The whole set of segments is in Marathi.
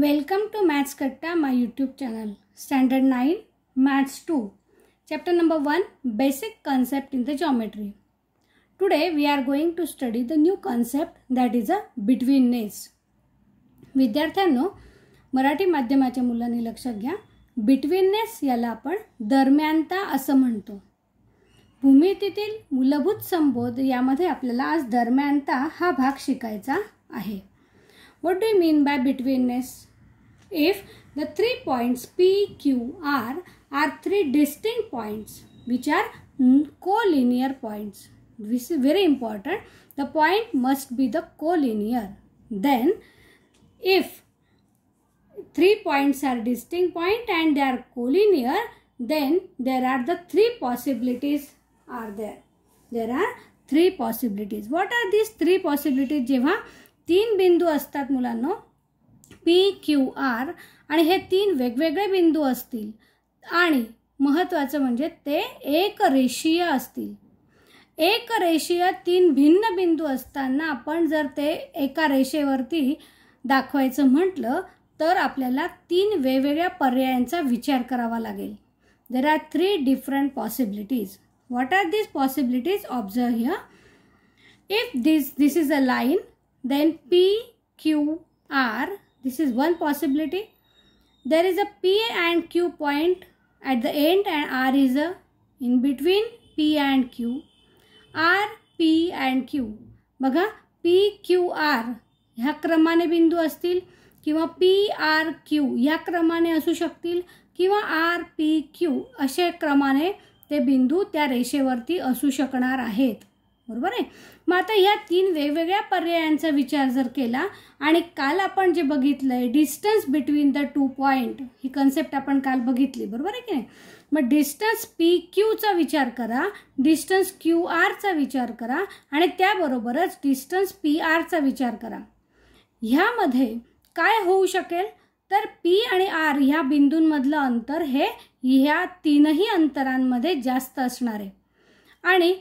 Welcome to maths Katta my YouTube channel standard nine maths two chapter number one basic concept in the geometry today we are going to study the new concept that is a betweenness विद्यार्थ्यांनो मराठी माध्यमाच्या मुलांनी लक्षात घ्या बिटवीननेस याला आपण दरम्यानता असं म्हणतो भूमितीतील मूलभूत संबोध यामध्ये आपल्याला आज दरम्यानता हा भाग शिकायचा आहे what do mean by betweenness if the three points P, Q, R are three distinct points which are collinear points. This is very important. The point must be the collinear. Then if three points are distinct point and they are collinear, then there are the three possibilities are there. There are three possibilities. What are these three possibilities जेव्हा तीन bindu astat mulano, P Q R आणि हे तीन वेगवेगळे बिंदू असतील आणि महत्त्वाचं म्हणजे ते एक रेषीय असतील एक रेषीय तीन भिन्न बिंदू असताना आपण जर ते एका रेषेवरती दाखवायचं म्हटलं तर आपल्याला तीन वेगवेगळ्या पर्यायांचा विचार करावा लागेल there are three different possibilities what are this possibilities observe here if this this is a line then p q r This is one possibility. There is a P and Q point at the end and R is a in between P and Q. R, P and Q. बघा पी क्यू आर ह्या क्रमाने बिंदू असतील किंवा पी आर क्यू या क्रमाने असू शकतील किंवा आर पी क्यू असे क्रमाने ते बिंदू त्या रेषेवरती असू शकणार आहेत बरोबर आहे मग आता या तीन वेगवेगळ्या पर्यायांचा विचार जर केला आणि काल आपण जे बघितलंय distance between the two point ही कन्सेप्ट आपण काल बघितली बरोबर आहे की नाही मग डिस्टन्स पी क्यूचा विचार करा डिस्टन्स क्यू आरचा विचार करा आणि त्याबरोबरच डिस्टन्स पी आरचा विचार करा ह्यामध्ये काय होऊ शकेल तर पी आणि आर ह्या बिंदूंमधलं अंतर हे ह्या तीनही अंतरांमध्ये जास्त असणार आहे आणि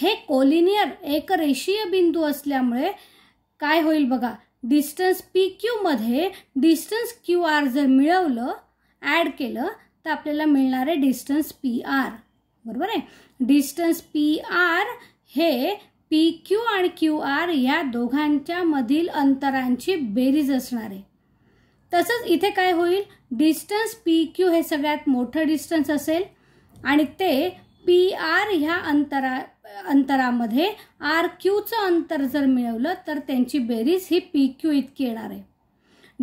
हे कोलिनियर एक रेषीय बिंदू असल्यामुळे काय होईल बघा डिस्टन्स पी क्यूमध्ये डिस्टन्स क्यू आर जर मिळवलं ॲड केलं तर आपल्याला मिळणार आहे डिस्टन्स पी आर बरोबर आहे डिस्टन्स पी आर हे पी क्यू आणि क्यू आर या दोघांच्या मधील अंतरांची बेरीज असणार आहे तसंच इथे काय होईल डिस्टन्स पी क्यू हे सगळ्यात मोठं डिस्टन्स असेल आणि ते पी आर ह्या अंतरा अंतरामध्ये आर क्यूचं अंतर जर मिळवलं तर त्यांची बेरीज ही पी क्यू इतकी येणार आहे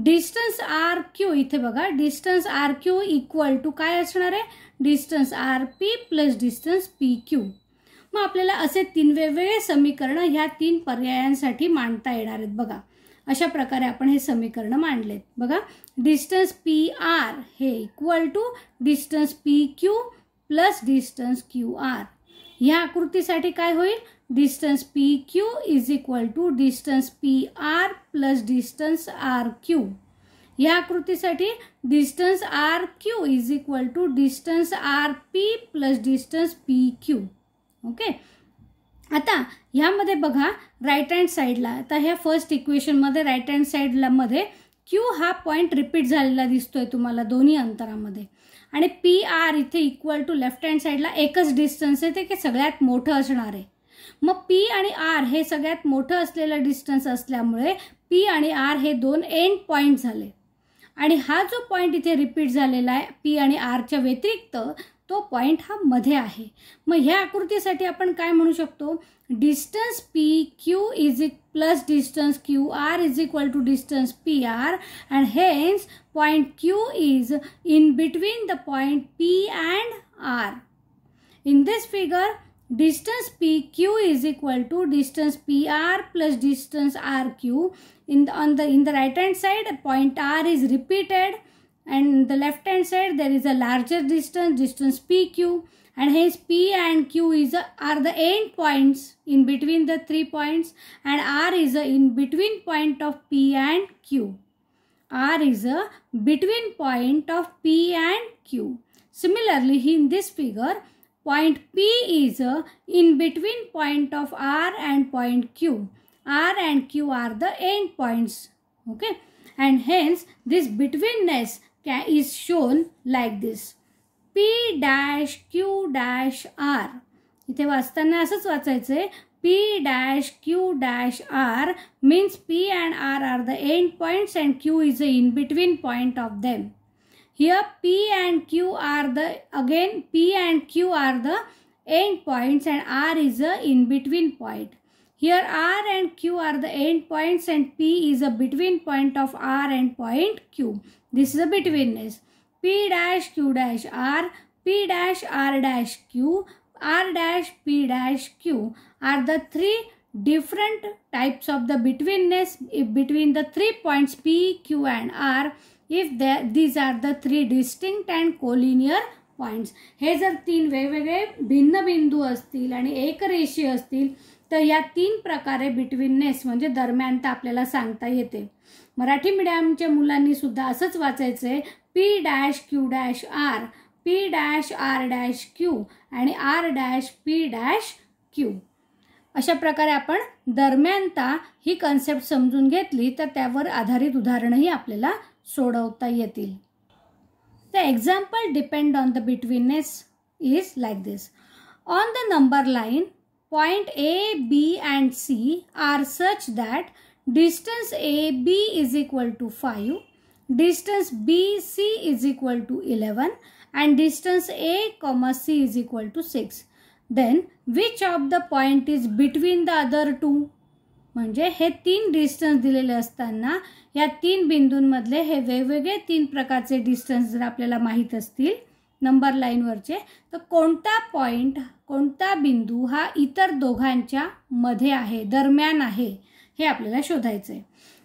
डिस्टन्स आर क्यू इथे बघा distance R Q equal to काय असणार आहे distance R P plus distance P Q मग आपल्याला असे तीन वेगवेगळे समीकरणं ह्या तीन पर्यायांसाठी मांडता येणार आहेत बघा अशा प्रकारे आपण हे समीकरणं मांडलेत बघा डिस्टन्स पी आर हे equal to distance P Q plus distance Q R या आकृतीसाठी काय होईल distance P Q is equal to distance P R plus distance R Q या आकृतीसाठी distance R Q is equal to distance R P plus distance P Q okay आता ह्यामध्ये बघा राईट हँड साईडला आता ह्या फर्स्ट इक्वेशनमध्ये राईट हँड साईडला मध्ये क्यू हा पॉईंट रिपीट झालेला दिसतोय तुम्हाला दोन्ही अंतरामध्ये आणि पी आर इथे इक्वल टू लेफ्ट हँड साईडला एकच डिस्टन्स आहे ते सगळ्यात मोठं असणार आहे मग पी आणि आर हे सगळ्यात मोठं असलेलं डिस्टन्स असल्यामुळे पी आणि आर हे दोन एंड पॉईंट झाले आणि हा जो पॉईंट इथे रिपीट झालेला आहे पी आणि आरच्या व्यतिरिक्त तो पॉईंट हा मध्ये आहे मग ह्या आकृतीसाठी आपण काय म्हणू शकतो distance P Q is equal plus distance Q R is equal to distance P R and hence point Q is in between the point P and R in this figure distance is pq to distance P R pr distance R rq in the on the in the right hand side point R is repeated and the left hand side there is a larger distance distance pq and hence p and q is a, are the end points in between the three points and r is a in between point of p and q r is a between point of p and q similarly in this figure point p is a in between point of r and point q r and q are the end points okay and hence this betweenness can is shown like this p dash q dash r इथे वाचताना असच वाचायचे p dash q dash r means p and r are the end points and q is the in between point of them here p and q are the again p and q are the end points and r is the in between point here r and q are the end points and p is a between point of r and point q This is a betweenness. P dash Q dash R, P dash R dash Q, R dash P dash Q are the three different types of the betweenness between the three P Q and R if if these are the three distinct and collinear points हे जर तीन वेगवेगळे भिन्न बिंदू असतील आणि एक रेषी असतील तर या तीन प्रकारे बिटवीननेस म्हणजे दरम्यान तर आपल्याला सांगता येते मराठी मिडियमच्या मुलांनी सुद्धा असंच वाचायचं आहे P dash Q dash R P dash R dash Q आणि R dash P dash Q अशा प्रकारे आपण दरम्यानता ही कन्सेप्ट समजून घेतली तर त्यावर आधारित उदाहरणंही आपल्याला सोडवता येतील the example depend on the betweenness is like this on the number line point A B and C are such that distance A B is equal to five distance B C is equal to eleven and distance A commas C is equal to six then which of the point is between the other two म्हणजे हे तीन डिस्टन्स दिलेले असताना या तीन बिंदूंमधले हे वेगवेगळे तीन प्रकारचे डिस्टन्स जर आपल्याला माहीत असतील नंबर लाईनवरचे तर कोणता पॉईंट कोणता बिंदू हा इतर दोघांच्या मध्ये आहे दरम्यान आहे हे आपल्याला शोधायचं आहे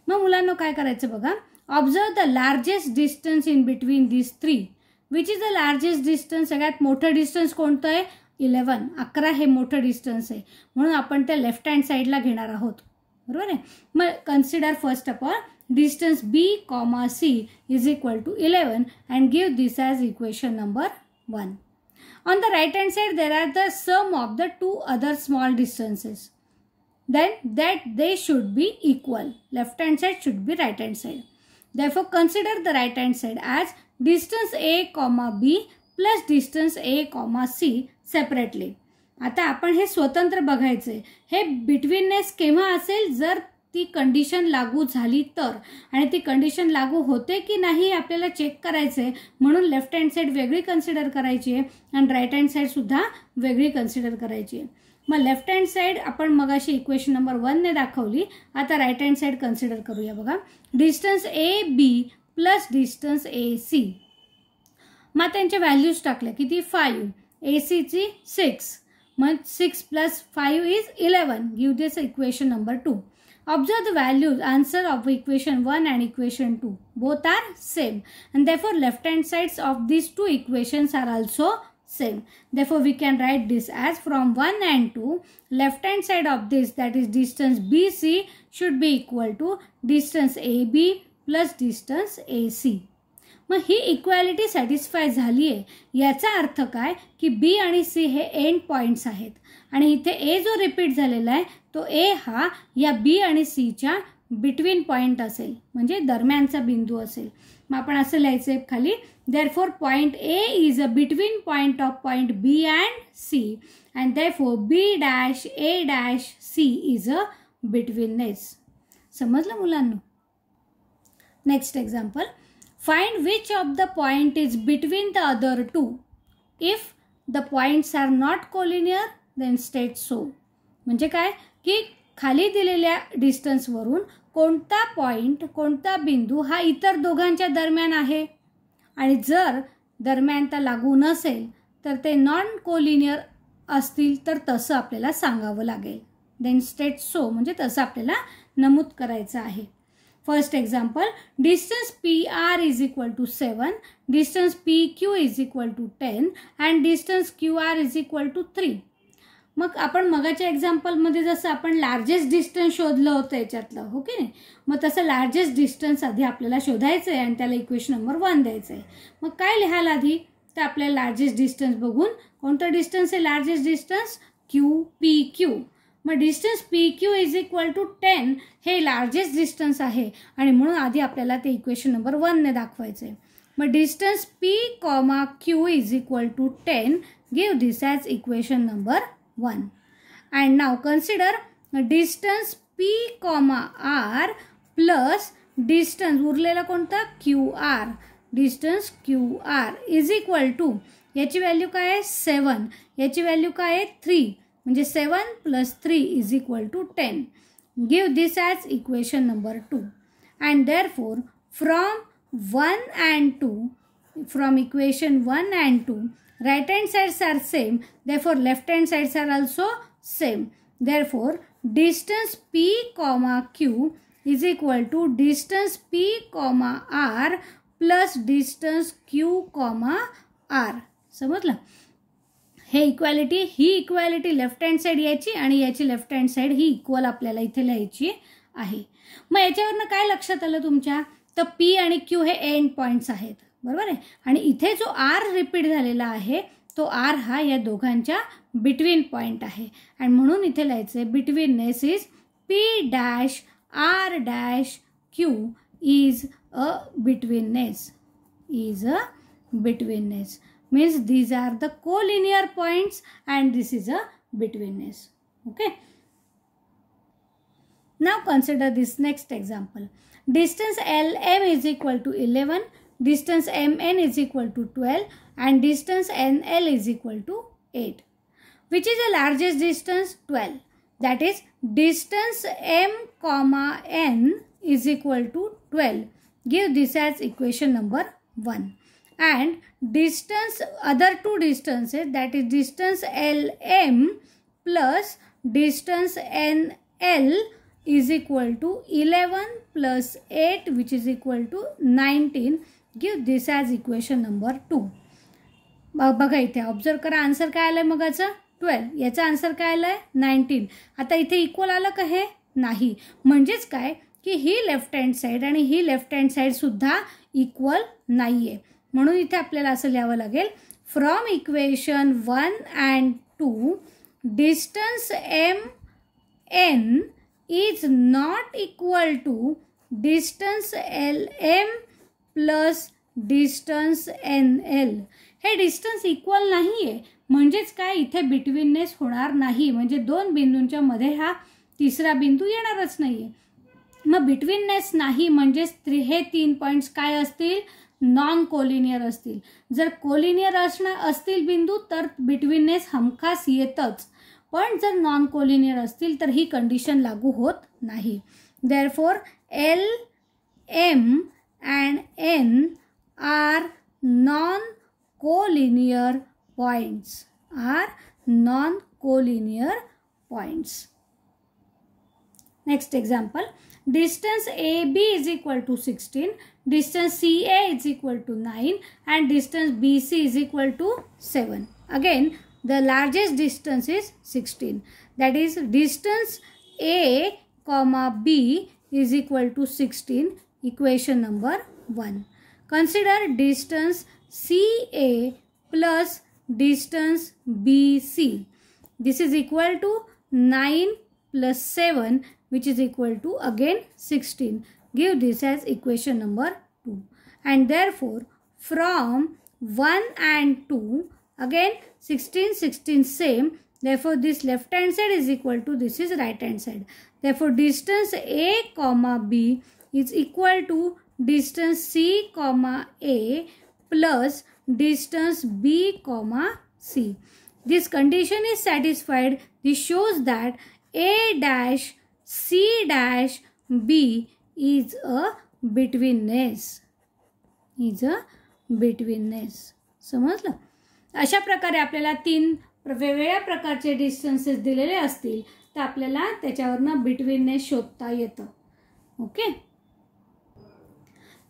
मग मुलांना काय करायचं बघा observe the largest distance in between this three which is the largest distance सगळ्यात मोठं डिस्टन्स कोणतं आहे इलेवन अकरा हे मोठं डिस्टन्स आहे म्हणून आपण ते लेफ्ट हँड साईडला घेणार आहोत बरोबर आहे मग consider first of all distance B comma C is equal to eleven and give this as equation number one on the right hand side there are the sum of the two other small distances then that they should be equal. Left hand side should be right hand side. Therefore, consider the right hand side as distance A, comma B plus distance a, comma separately separately आता आपण हे स्वतंत्र बघायचे हे बिटवीननेस केव्हा असेल जर ती कंडिशन लागू झाली तर आणि ती कंडिशन लागू होते की नाही आपल्याला चेक करायचे म्हणून लेफ्ट हँड साईड वेगळी कन्सिडर करायची आहे right hand side साईडसुद्धा वेगळी कन्सिडर करायची आहे मग लेफ्ट हँड साईड आपण अशी इक्वेशन नंबर वनने दाखवली आता राईट हँड साईड कन्सिडर करूया बघा distance A B plus distance A C मग त्यांच्या व्हॅल्यूज टाकल्या किती फाईव्ह ए सीची सिक्स मग six plus five is eleven give this equation number two observe the values answer of equation one and equation two both are same and for left hand sides of this two equations are also same. Therefore, we can write this as from 1 and 2, left hand side of this that is distance BC should be equal to distance AB plus distance A C मग ही इक्वॅलिटी सॅटिस्फाय झाली आहे याचा अर्थ काय की बी आणि सी हे एंड पॉईंट्स आहेत आणि इथे ए जो रिपीट झालेला आहे तो ए हा या बी आणि सीच्या बिटवीन पॉईंट असेल म्हणजे दरम्यानचा बिंदू असेल मग आपण असं लिहायचं आहे खाली there four point A is a between point of point B and C and there four B dash A dash C is a betweenness समजलं मुलांना next example find which of the point is between the other two if the points are not collinear then state so म्हणजे काय की खाली दिलेल्या डिस्टन्सवरून कोणता पॉईंट कोणता बिंदू हा इतर दोघांच्या दरम्यान आहे आणि जर दरम्यान त्या लागू नसेल तर ते नॉन कोलिनियर असतील तर तसं आपल्याला सांगावं लागेल देन स्टेट सो म्हणजे तसं आपल्याला नमूद करायचं आहे first example distance P R is equal to seven distance P Q is equal to ten and distance Q R is equal to three मग आपण मगाच्या एक्झाम्पलमध्ये जसं आपण लार्जेस्ट डिस्टन्स शोधलं होतं याच्यातलं ओके हो मग तसं लार्जेस्ट डिस्टन्स आधी आपल्याला शोधायचं आहे आणि त्याला इक्वेशन नंबर वन द्यायचं आहे मग काय लिहायला आधी तर आपल्याला लार्जेस्ट डिस्टन्स बघून कोणतं डिस्टन्स आहे largest distance Q P Q मग distance P Q is equal to ten हे लार्जेस्ट डिस्टन्स आहे आणि म्हणून आधी आपल्याला ते इक्वेशन नंबर वनने दाखवायचं आहे मग distance P comma Q is equal to ten give this as equation number one and now consider distance P comma R plus distance उरलेला कोणता Q R distance Q R is equal to याची व्हॅल्यू काय आहे सेवन याची व्हॅल्यू काय आहे थ्री म्हणजे seven plus three is equal to ten give this as equation number two and there four from one and two from equation one and two right hand sides are same therefore left hand sides are also same therefore distance P comma Q is equal to distance P comma R plus distance Q comma R समजलं हे इक्वालिटी ही इक्वॅलिटी लेफ्ट हँड साईड याची आणि याची लेफ्ट हँड साईड ही इक्वल आपल्याला इथे लिहायची आहे मग याच्यावरनं काय लक्षात आलं तुमच्या तर पी आणि क्यू हे एंड पॉईंट्स आहेत बरोबर आहे आणि इथे जो आर रिपीट झालेला आहे तो आर हा या दोघांच्या बिटवीन पॉईंट आहे आणि म्हणून इथे लिहायचं आहे betweenness is P dash R dash Q is a betweenness is a betweenness means these are the collinear points and this is a betweenness okay now consider this next example distance L M is equal to eleven distance mn is equal to 12 and distance nl is equal to 8. Which is the largest distance? 12. That is distance m comma n is equal to 12. Give this as equation number 1. And distance other two distances that is distance lm plus distance nl is equal to 11 plus 8 which is equal to 19 give this as equation number two बघा इथे ऑब्झर्व करा आन्सर काय आलं आहे मगाचं ट्वेल्व याचा आन्सर काय आलं आहे नाईन्टीन आता इथे इक्वल आलं का हे नाही म्हणजेच काय की ही लेफ्ट हँड साईड आणि ही लेफ्ट हँड साईडसुद्धा इक्वल नाही आहे म्हणून इथे आपल्याला असं लिहावं लागेल from equation one and two distance M N is not equal to distance L M plus distance N L हे डिस्टन्स इक्वल नाही आहे म्हणजेच काय इथे बिटवीननेस होणार नाही म्हणजे दोन बिंदूंच्या मध्ये हा तिसरा बिंदू येणारच नाही आहे मग बिटवीननेस नाही म्हणजेच त्री हे तीन पॉईंट्स काय असतील नॉन कोलिनियर असतील जर कोलिनियर असणार असतील बिंदू तर बिटवीननेस हमखास येतच पण जर नॉन कोलिनियर असतील तर ही कंडिशन लागू होत नाही therefore L M and N are non-collinear points are non-collinear points. Next example, distance AB is equal to 16, distance CA is equal to 9 and distance BC is equal to 7. Again, the largest distance is 16. That is distance A comma B is equal to 16 equation number 1. Consider distance CA plus distance BC. This is equal to 9 plus 7 which is equal to again 16. Give this as equation number 2. And therefore from 1 and 2 again 16 16 same therefore this left hand side is equal to this is right hand side therefore distance a comma b is equal to distance C comma A plus distance B comma C this condition is satisfied this shows that A dash C dash B is a betweenness is a betweenness समजलं अशा प्रकारे आपल्याला तीन वेगवेगळ्या प्रकारचे डिस्टन्सेस दिलेले असतील तर आपल्याला त्याच्यावरनं बिटवीननेस शोधता येतं okay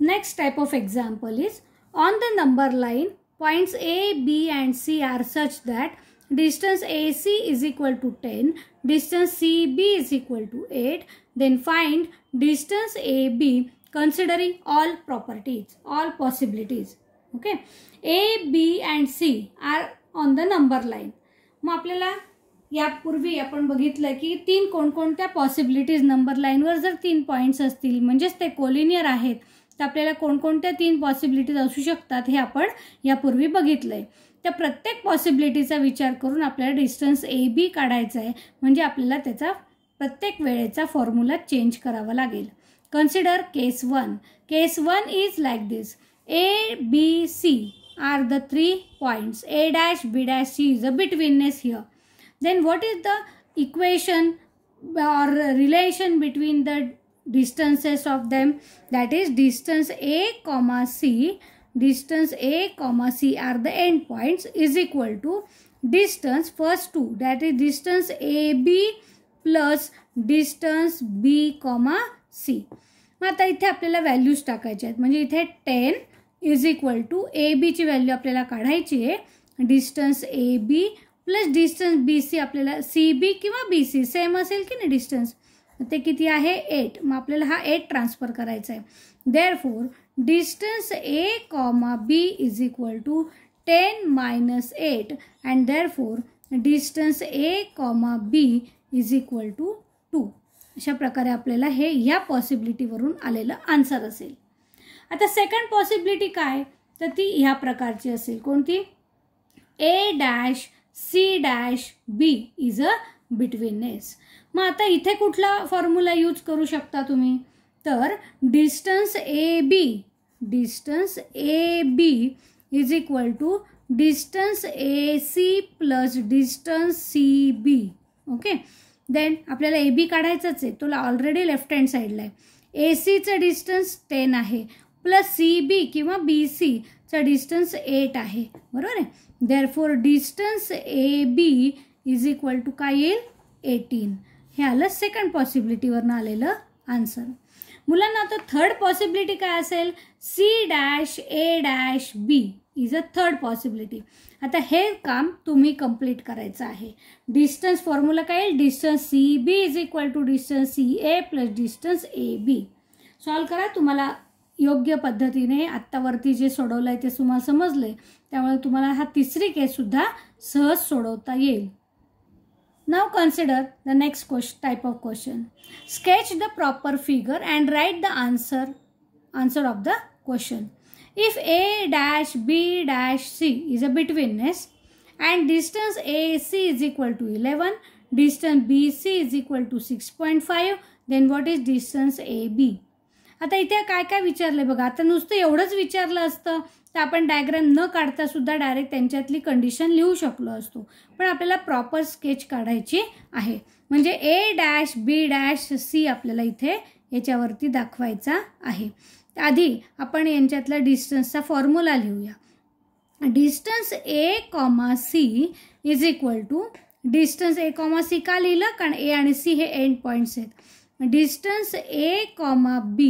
next type of example is on the number line points A B and C are such that distance A C is equal to ten distance C B is equal to eight then find distance A B considering all properties all possibilities okay A B and C are on the number line मग आपल्याला यापूर्वी आपण बघितलं की तीन कोणकोणत्या पॉसिबिलिटीज नंबर लाईनवर जर तीन पॉईंट्स असतील म्हणजेच ते कोलिनियर आहेत तर आपल्याला कोणकोणत्या तीन पॉसिबिलिटीज असू शकतात हे आपण यापूर्वी बघितलं आहे त्या प्रत्येक पॉसिबिलिटीचा विचार करून आपल्याला डिस्टन्स ए बी काढायचा आहे म्हणजे आपल्याला त्याचा प्रत्येक वेळेचा फॉर्म्युला चेंज करावा लागेल consider case one case one is like this A B C are the three points A dash B dash C is a betweenness here then what is the equation or relation between the of distances that is distance A comma C distance A comma C are the end the is equal to distance distance to that is distance A B plus distance B comma C मग आता इथे आपल्याला व्हॅल्यूज टाकायचे आहेत म्हणजे इथे ten is equal to A बीची व्हॅल्यू आपल्याला काढायची आहे distance A B plus distance B C आपल्याला सी बी किंवा बी सी सेम असेल की नाही डिस्टन्स ते किती आहे एट मग आपल्याला हा एट ट्रान्सफर करायचा आहे therefore distance A comma B is equal to ten minus eight and there therefore distance A comma B is equal to to two प्रकारे आपल्याला हे ह्या पॉसिबिलिटीवरून आलेलं आन्सर असेल आता सेकंड पॉसिबिलिटी काय तर ती ह्या प्रकारची असेल कोणती A dash C dash B is a betweenness मग आता इथे कुठला फॉर्म्युला यूज करू शकता तुम्ही तर distance A B distance A B is equal to distance A C plus distance C B okay then आपल्याला ए बी काढायचंच आहे तुला ऑलरेडी लेफ्ट हँड साईडला आहे ए सीचं डिस्टन्स टेन आहे प्लस सी बी किंवा बी सीचं डिस्टन्स एट आहे बरोबर आहे therefore distance A B is equal to काय येईल एटीन हे आलं सेकंड पॉसिबिलिटीवरनं आलेलं आन्सर मुलांना आता थर्ड पॉसिबिलिटी काय असेल C dash A dash B is a third possibility आता हे काम तुम्ही कंप्लीट करायचं आहे डिस्टन्स फॉर्म्युला काय येईल distance C B is equal to distance C A plus distance A B solve करा तुम्हाला योग्य पद्धतीने आत्तावरती जे सोडवलं आहे ते तुम्हाला समजले त्यामुळे तुम्हाला हा तिसरी केससुद्धा सहज सोडवता येईल Now consider the next question, type of question. Sketch the proper figure and write the answer, answer of the question. If A dash B dash C is a betweenness and distance AC is equal to 11, distance BC is equal to 6.5, then what is distance AB? आता इथे काय काय विचारलं बघा आता नुसतं एवढंच विचारलं असतं तर आपण डायग्राम न काढता सुद्धा डायरेक्ट त्यांच्यातली कंडिशन लिहू शकलो असतो पण आपल्याला प्रॉपर स्केच काढायची आहे म्हणजे A dash B dash C आपल्याला इथे याच्यावरती दाखवायचा आहे आधी आपण यांच्यातला डिस्टन्सचा फॉर्म्युला लिहूया distance A comma C is equal to distance A comma C का लिहिलं कारण ए आणि सी हे एंड पॉईंट्स आहेत distance A comma B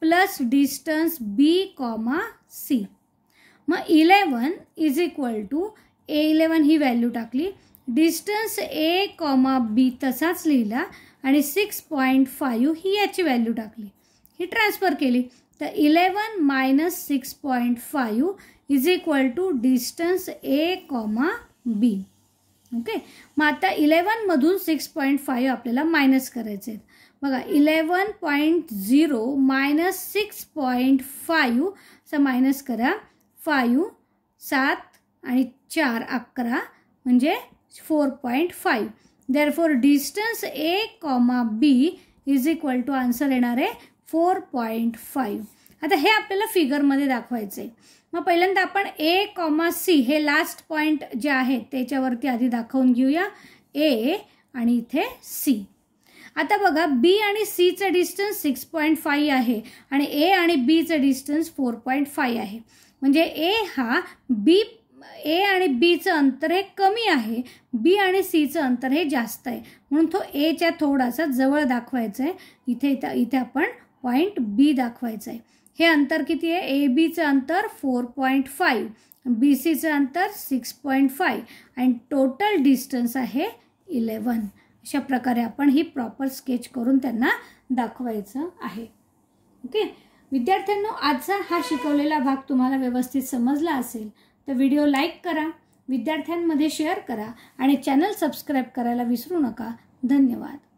plus distance B comma C मग eleven is equal to A eleven ही व्हॅल्यू टाकली डिस्टन्स ए कॉमा बी तसाच लिहिला आणि सिक्स पॉईंट फायू ही याची व्हॅल्यू टाकली ही ट्रान्सफर केली तर eleven minus six point five is equal to distance A comma B okay मग आता इलेवनमधून सिक्स पॉईंट फाईव्ह आपल्याला मायनस करायचे आहेत बघा eleven point zero minus six point five असं मायनस करा फायू सात आणि चार अकरा म्हणजे four point five therefore distance A comma B is equal to answer येणार आहे फोर पॉईंट फाईव्ह आता हे आपल्याला फिगरमध्ये दाखवायचं आहे मग पहिल्यांदा आपण ए कॉमा सी हे लास्ट पॉईंट जे आहे त्याच्यावरती आधी दाखवून घेऊया ए आणि इथे सी आता बघा बी आणि सीचं डिस्टन्स सिक्स पॉईंट फाय आहे आणि ए आणि बीचं डिस्टन्स फोर पॉईंट फाय आहे म्हणजे ए हा बी ए आणि बीचं अंतर हे कमी आहे बी आणि सीचं अंतर हे जास्त आहे म्हणून तो एच्या थोडासा जवळ दाखवायचा आहे इथे इथे आपण पॉईंट बी दाखवायचा आहे हे अंतर किती आहे ए बीचं अंतर फोर पॉईंट फाईव्ह बी सीचं अंतर सिक्स पॉईंट फाईव्ह आणि टोटल डिस्टन्स आहे इलेवन अशा प्रकारे आपण ही प्रॉपर स्केच करून त्यांना दाखवायचं आहे ओके विद्यार्थ्यांनो आजचा हा शिकवलेला भाग तुम्हाला व्यवस्थित समजला असेल तर व्हिडिओ लाईक करा विद्यार्थ्यांमध्ये शेअर करा आणि चॅनल सबस्क्राईब करायला विसरू नका धन्यवाद